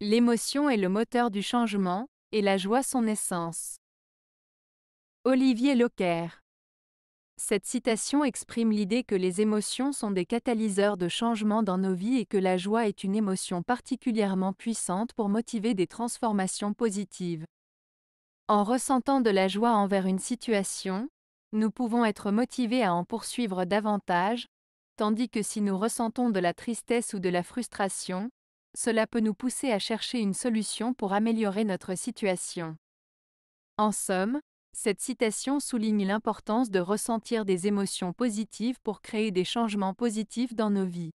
L'émotion est le moteur du changement, et la joie son essence. Olivier Locker. Cette citation exprime l'idée que les émotions sont des catalyseurs de changement dans nos vies et que la joie est une émotion particulièrement puissante pour motiver des transformations positives. En ressentant de la joie envers une situation, nous pouvons être motivés à en poursuivre davantage, tandis que si nous ressentons de la tristesse ou de la frustration, cela peut nous pousser à chercher une solution pour améliorer notre situation. En somme, cette citation souligne l'importance de ressentir des émotions positives pour créer des changements positifs dans nos vies.